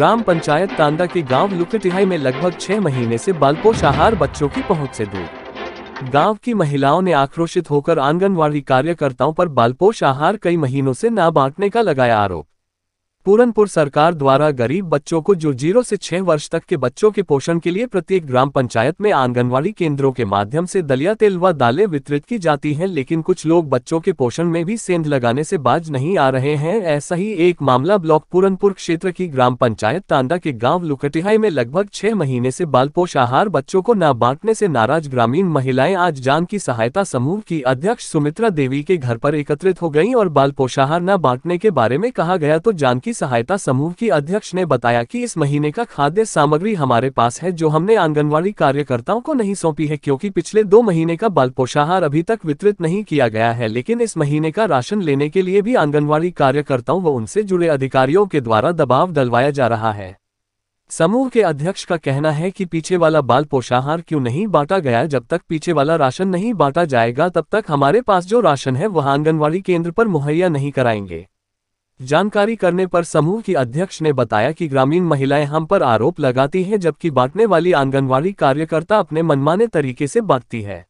ग्राम पंचायत तांदा के गांव लुकटिहाई में लगभग छह महीने से बालपोष आहार बच्चों की पहुंच से दूर गांव की महिलाओं ने आक्रोशित होकर आंगनवाड़ी कार्यकर्ताओं पर बालपोष आहार कई महीनों से ना बांटने का लगाया आरोप पूरनपुर सरकार द्वारा गरीब बच्चों को जो जीरो से छह वर्ष तक के बच्चों के पोषण के लिए प्रत्येक ग्राम पंचायत में आंगनवाड़ी केंद्रों के माध्यम से दलिया तेल व दालें वितरित की जाती हैं लेकिन कुछ लोग बच्चों के पोषण में भी सेंध लगाने से बाज नहीं आ रहे हैं ऐसा ही एक मामला ब्लॉक पूरनपुर क्षेत्र की ग्राम पंचायत तांडा के गाँव लुकटिहाई में लगभग छह महीने से बाल आहार बच्चों को न बांटने से नाराज ग्रामीण महिलाएं आज जान की सहायता समूह की अध्यक्ष सुमित्रा देवी के घर पर एकत्रित हो गयी और बाल पोषाहार न बांटने के बारे में कहा गया तो जान की की सहायता समूह की अध्यक्ष ने बताया कि इस महीने का खाद्य सामग्री हमारे पास है जो हमने आंगनवाड़ी कार्यकर्ताओं को नहीं सौंपी है क्योंकि पिछले दो महीने का बाल पोषाहार अभी तक वितरित नहीं किया गया है लेकिन इस महीने का राशन लेने के लिए भी आंगनवाड़ी कार्यकर्ताओं व उनसे जुड़े अधिकारियों के द्वारा दबाव डलवाया जा रहा है समूह के अध्यक्ष का कहना है कि पीछे वाला बाल पोषाहार क्यों नहीं बांटा गया जब तक पीछे वाला राशन नहीं बांटा जाएगा तब तक हमारे पास जो राशन है वह आंगनवाड़ी केंद्र पर मुहैया नहीं कराएंगे जानकारी करने पर समूह की अध्यक्ष ने बताया कि ग्रामीण महिलाएं हम पर आरोप लगाती हैं जबकि बांटने वाली आंगनवाड़ी कार्यकर्ता अपने मनमाने तरीके से बांटती है